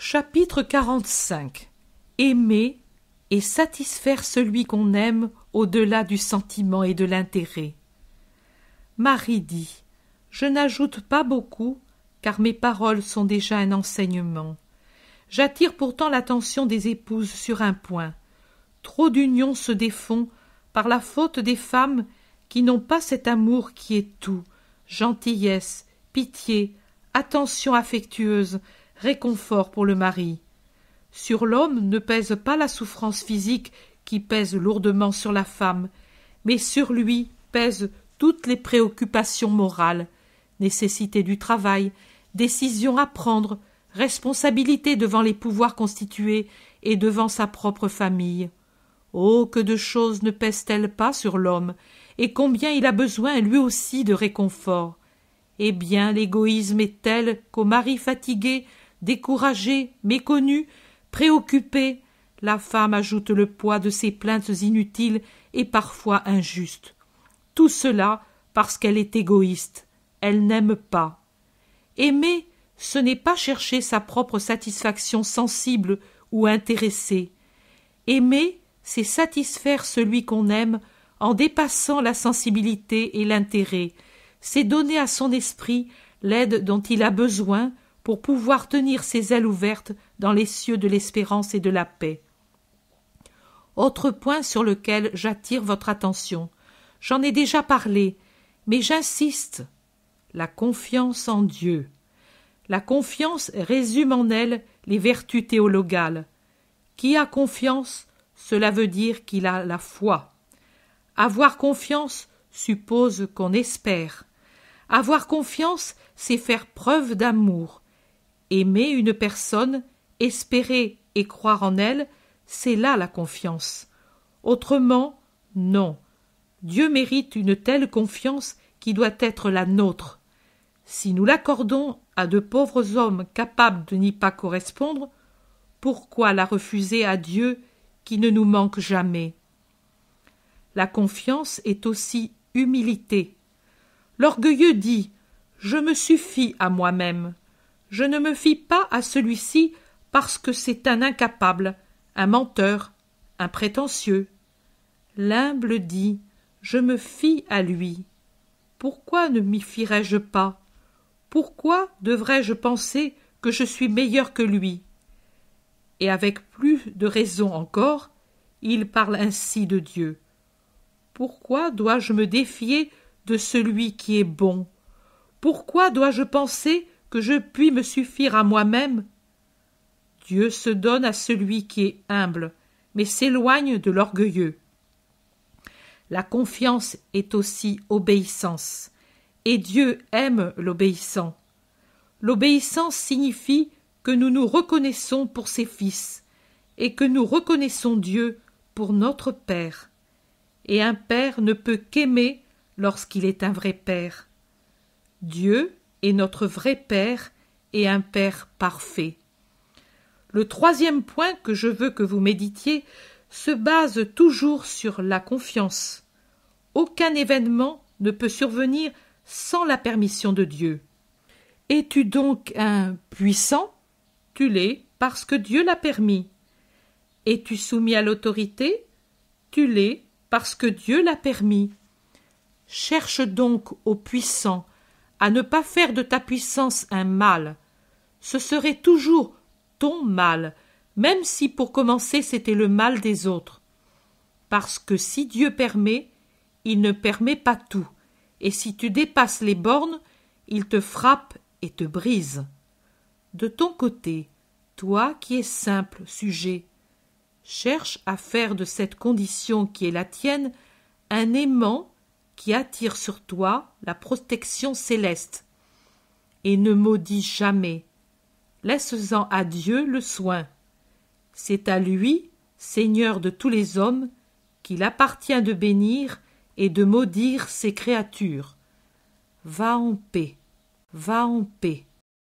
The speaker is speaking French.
Chapitre 45 Aimer et satisfaire celui qu'on aime au-delà du sentiment et de l'intérêt. Marie dit Je n'ajoute pas beaucoup, car mes paroles sont déjà un enseignement. J'attire pourtant l'attention des épouses sur un point. Trop d'unions se défont par la faute des femmes qui n'ont pas cet amour qui est tout, gentillesse, pitié, attention affectueuse, réconfort pour le mari. Sur l'homme ne pèse pas la souffrance physique qui pèse lourdement sur la femme, mais sur lui pèsent toutes les préoccupations morales nécessité du travail, décision à prendre, responsabilité devant les pouvoirs constitués et devant sa propre famille. Oh. Que de choses ne pèsent elles pas sur l'homme, et combien il a besoin lui aussi de réconfort. Eh bien l'égoïsme est tel qu'au mari fatigué découragée, méconnue, préoccupée, la femme ajoute le poids de ses plaintes inutiles et parfois injustes. Tout cela parce qu'elle est égoïste, elle n'aime pas. Aimer, ce n'est pas chercher sa propre satisfaction sensible ou intéressée. Aimer, c'est satisfaire celui qu'on aime en dépassant la sensibilité et l'intérêt, c'est donner à son esprit l'aide dont il a besoin pour pouvoir tenir ses ailes ouvertes dans les cieux de l'espérance et de la paix. Autre point sur lequel j'attire votre attention. J'en ai déjà parlé, mais j'insiste. La confiance en Dieu. La confiance résume en elle les vertus théologales. Qui a confiance, cela veut dire qu'il a la foi. Avoir confiance suppose qu'on espère. Avoir confiance, c'est faire preuve d'amour, Aimer une personne, espérer et croire en elle, c'est là la confiance. Autrement, non. Dieu mérite une telle confiance qui doit être la nôtre. Si nous l'accordons à de pauvres hommes capables de n'y pas correspondre, pourquoi la refuser à Dieu qui ne nous manque jamais La confiance est aussi humilité. L'orgueilleux dit Je me suffis à moi-même je ne me fie pas à celui-ci parce que c'est un incapable, un menteur, un prétentieux. L'humble dit Je me fie à lui. Pourquoi ne m'y fierais-je pas Pourquoi devrais-je penser que je suis meilleur que lui Et avec plus de raison encore, il parle ainsi de Dieu. Pourquoi dois-je me défier de celui qui est bon Pourquoi dois-je penser que je puis me suffire à moi-même. Dieu se donne à celui qui est humble, mais s'éloigne de l'orgueilleux. La confiance est aussi obéissance, et Dieu aime l'obéissant. L'obéissance signifie que nous nous reconnaissons pour ses fils, et que nous reconnaissons Dieu pour notre Père. Et un Père ne peut qu'aimer lorsqu'il est un vrai Père. Dieu, et notre vrai Père et un Père parfait. Le troisième point que je veux que vous méditiez se base toujours sur la confiance. Aucun événement ne peut survenir sans la permission de Dieu. Es-tu donc un puissant Tu l'es parce que Dieu l'a permis. Es-tu soumis à l'autorité Tu l'es parce que Dieu l'a permis. Cherche donc au puissant à ne pas faire de ta puissance un mal. Ce serait toujours ton mal, même si pour commencer c'était le mal des autres. Parce que si Dieu permet, il ne permet pas tout, et si tu dépasses les bornes, il te frappe et te brise. De ton côté, toi qui es simple sujet, cherche à faire de cette condition qui est la tienne un aimant qui attire sur toi la protection céleste. Et ne maudis jamais. Laisse-en à Dieu le soin. C'est à lui, Seigneur de tous les hommes, qu'il appartient de bénir et de maudire ses créatures. Va en paix, va en paix.